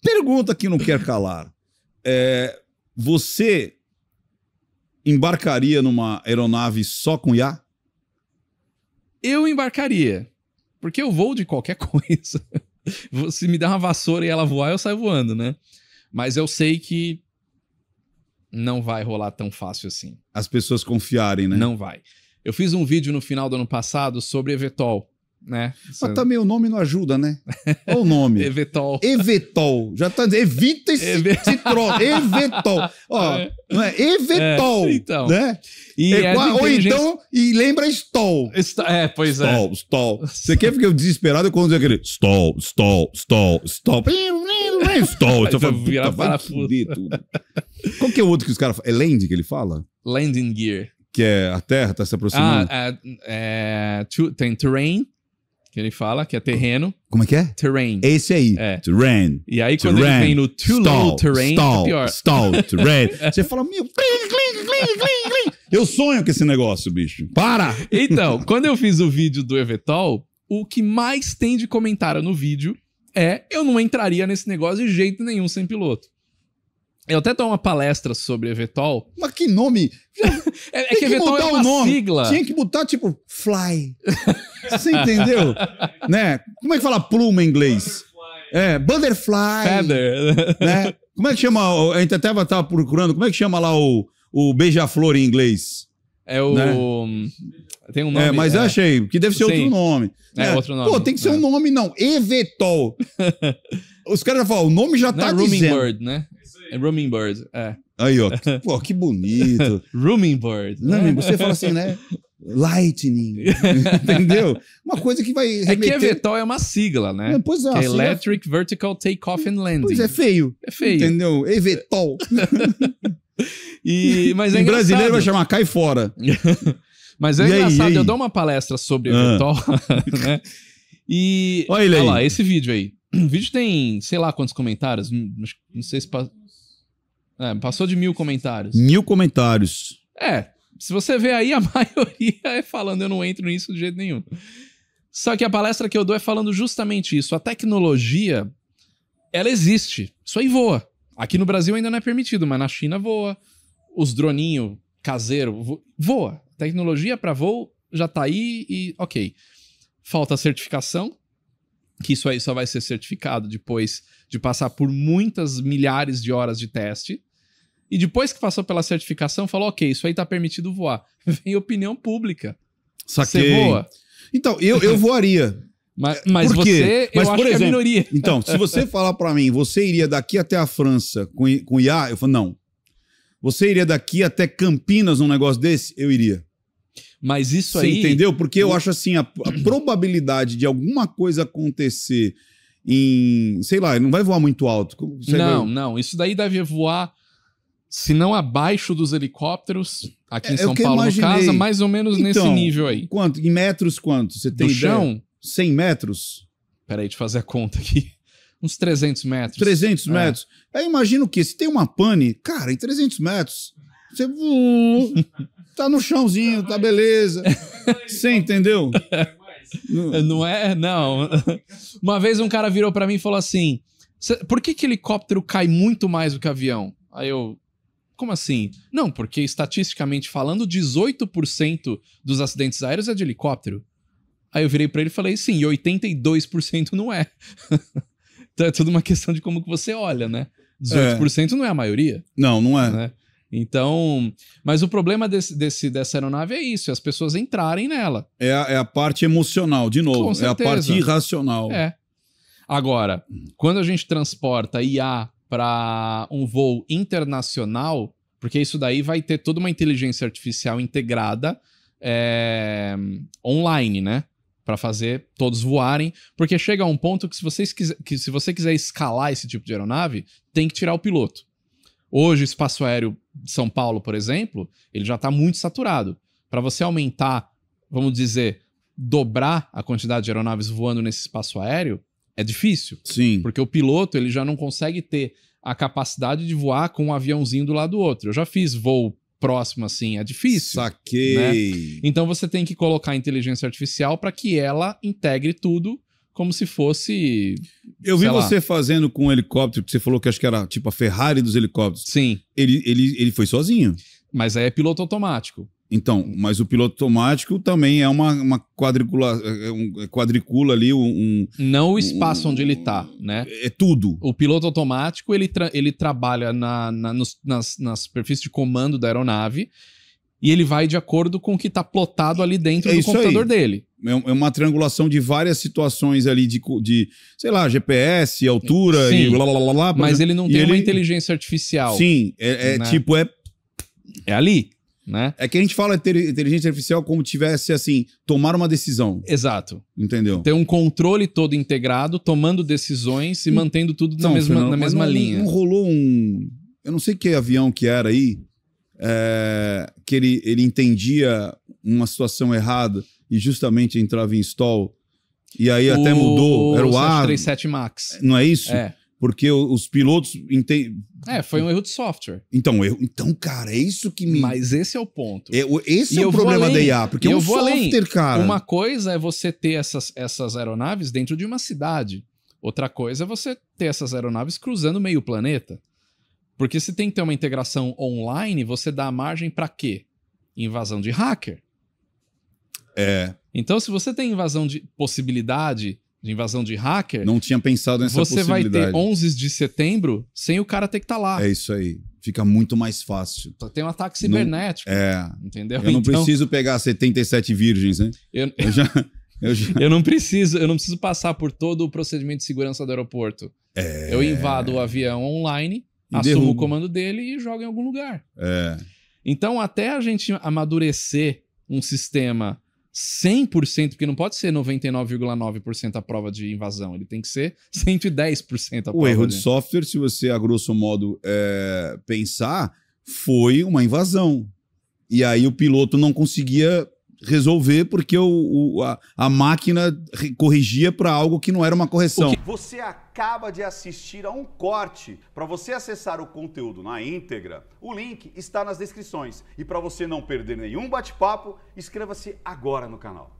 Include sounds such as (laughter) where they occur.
Pergunta que não quer calar. É, você embarcaria numa aeronave só com IA? Eu embarcaria. Porque eu vou de qualquer (laughs) coisa. Se me der uma vassoura e ela voar, eu saio voando, né? Mas eu sei que não vai rolar tão fácil assim. As pessoas confiarem, né? Não vai. Eu fiz um vídeo no final do ano passado sobre Evetol, né? Mas também o nome não ajuda, né? Olha o nome. (laughs) Evetol. Evetol. Já tá dizendo, evita esse Eve... citron. Evetol. Ó, é. não é? Evetol. É, então. Né? E é, ou inteligência... então, e lembra Stol. Est... É, pois stol, é. Stol, Stol. Você quer ficar desesperado quando diz aquele Stol, Stol, Stol, Stol. Stol. Você fala, puta, vai fuder tudo. Qual que é o outro que os caras falam? É Land que ele fala? Landing Gear. Que é a Terra tá se aproximando. Ah, é, é tem Terrain, que ele fala, que é terreno. Como é que é? Terrain. Esse é aí. É. Terrain. E aí quando terrain. ele vem no too stall, low terrain, tá stall, é pior. Stall, (laughs) terrain. Você fala, meu, eu sonho com esse negócio, bicho. Para! Então, quando eu fiz o vídeo do Evetol, o que mais tem de comentário no vídeo é eu não entraria nesse negócio de jeito nenhum sem piloto. Eu até dou uma palestra sobre Evetol. Mas que nome? (laughs) é, é que, que Evetol é uma nome. sigla. Tinha que botar, tipo, Fly. (laughs) Você entendeu? né? Como é que fala pluma em inglês? Butterfly. É, butterfly. Feather. Né? Como é que chama? A gente até estava procurando, como é que chama lá o, o beija-flor em inglês? É o. Né? Tem um nome. É, mas é. achei, que deve ser Sim. outro nome. É, é, outro nome. Pô, tem que ser é. um nome, não. Evetol. (laughs) Os caras já falam, o nome já não tá é rooming Bird, né? É Rooming Bird, é. Aí, ó. Pô, que bonito. (laughs) rooming Bird. Né? Você fala assim, né? (laughs) Lightning, (laughs) entendeu? Uma coisa que vai remeter... É que Evetol é uma sigla, né? É, pois é. Que é Electric sigla... Vertical Takeoff and Landing. Pois é, feio. É feio. Entendeu? Evetol. (laughs) e, mas é (laughs) brasileiro vai chamar cai fora. mas é e engraçado, aí, eu dou uma palestra sobre ah. né? E... Olha ele aí. Olha lá, esse vídeo aí. O vídeo tem, sei lá quantos comentários, hum, não sei se... Pa... É, passou de mil comentários. Mil comentários. É, se você vê aí, a (laughs) maioria é falando, eu não entro nisso de jeito nenhum. Só que a palestra que eu dou é falando justamente isso. A tecnologia, ela existe. Isso aí voa. Aqui no Brasil ainda não é permitido, mas na China voa. Os droninhos caseiro voa. Tecnologia para voo já tá aí e ok. Falta certificação, que isso aí só vai ser certificado depois de passar por muitas milhares de horas de teste. E depois que passou pela certificação, falou: ok, isso aí tá permitido voar. (laughs) Vem opinião pública. Saquei. Você voa. Então, eu, eu voaria. (laughs) Mas, mas você, mas, eu por acho exemplo, que é minoria. (laughs) Então, se você falar para mim, você iria daqui até a França com, com IA, eu falo, não. Você iria daqui até Campinas num negócio desse? Eu iria. Mas isso você aí. entendeu? Porque eu acho assim: a, a probabilidade de alguma coisa acontecer em. Sei lá, não vai voar muito alto. não, vai... não. Isso daí deve voar se não abaixo dos helicópteros, aqui é, em é, São Paulo, imaginei. no caso, é mais ou menos então, nesse nível aí. Quanto? Em metros quanto? Você tem Do chão? 100 metros? Peraí, deixa eu fazer a conta aqui. (laughs) Uns 300 metros. 300 é. metros. Aí imagina o quê? Se tem uma pane, cara, em 300 metros, você uh, (laughs) tá no chãozinho, tá beleza. Você entendeu? (laughs) Não é? Não. Uma vez um cara virou para mim e falou assim, por que que helicóptero cai muito mais do que avião? Aí eu, como assim? Não, porque estatisticamente falando, 18% dos acidentes aéreos é de helicóptero. Aí eu virei para ele e falei, sim, e 82% não é. (laughs) então é tudo uma questão de como que você olha, né? 18% é. não é a maioria. Não, não é. Né? Então, mas o problema desse, desse, dessa aeronave é isso, é as pessoas entrarem nela. É a, é a parte emocional, de novo, é a parte irracional. É. Agora, quando a gente transporta IA para um voo internacional, porque isso daí vai ter toda uma inteligência artificial integrada é, online, né? Para fazer todos voarem, porque chega a um ponto que se, vocês quiser, que se você quiser escalar esse tipo de aeronave, tem que tirar o piloto. Hoje, o espaço aéreo de São Paulo, por exemplo, ele já está muito saturado. Para você aumentar, vamos dizer, dobrar a quantidade de aeronaves voando nesse espaço aéreo, é difícil. Sim. Porque o piloto ele já não consegue ter a capacidade de voar com um aviãozinho do lado do outro. Eu já fiz voo próximo assim, é difícil. Né? Saquei. Né? Então você tem que colocar a inteligência artificial para que ela integre tudo como se fosse. Eu vi lá. você fazendo com um helicóptero, que você falou que acho que era tipo a Ferrari dos helicópteros. Sim. Ele, ele, ele foi sozinho. Mas aí é piloto automático. Então, mas o piloto automático também é uma, uma quadricula, é, é um, é, quadricula ali um, um Não o espaço um, onde ele está, né? É tudo. O piloto automático, ele, tra ele trabalha na, na, nos, nas, na superfície de comando da aeronave e ele vai de acordo com o que está plotado ali dentro é do computador aí. dele. É uma triangulação de várias situações ali de, de sei lá, GPS, altura Sim, e blá blá blá. blá mas ele não tem uma ele... inteligência artificial. Sim, é, é né? tipo, é é ali. Né? É que a gente fala inteligência artificial como tivesse, assim, tomar uma decisão. Exato. Entendeu? Ter um controle todo integrado, tomando decisões e hum. mantendo tudo na mesma, Fernando, na mesma não, linha. Não rolou um. Eu não sei que avião que era aí, é... que ele, ele entendia uma situação errada e justamente entrava em stall. E aí o... até mudou. Era o, a 737 Max. Não é isso? É porque os pilotos entendem. É, foi um erro de software. Então, eu, então, cara, é isso que me. Mas esse é o ponto. É, esse e é o problema além, da IA, porque é eu um software, além. cara. Uma coisa é você ter essas, essas aeronaves dentro de uma cidade. Outra coisa é você ter essas aeronaves cruzando meio planeta. Porque se tem que ter uma integração online, você dá margem para quê? Invasão de hacker. É. Então, se você tem invasão de possibilidade de invasão de hacker. Não tinha pensado nessa você possibilidade. Você vai ter 11 de setembro sem o cara ter que estar tá lá. É isso aí. Fica muito mais fácil. Tem um ataque cibernético. Não, é. Entendeu? Eu não então, preciso pegar 77 virgens, né? Eu, eu já. (laughs) Eu, já... eu não preciso, eu não preciso passar por todo o procedimento de segurança do aeroporto. É... Eu invado o avião online, e assumo derrubo. o comando dele e jogo em algum lugar. É. Então, até a gente amadurecer um sistema 100%, porque não pode ser 99,9% a prova de invasão, ele tem que ser 110% a prova. O erro de software, se você a grosso modo é, pensar, foi uma invasão. E aí o piloto não conseguia resolver porque o, o a, a, máquina corrigia para algo que não era uma correção. Você acaba de assistir a um corte. Para você acessar o conteúdo na íntegra, o link está nas descrições. E para você não perder nenhum bate-papo, inscreva-se agora no canal.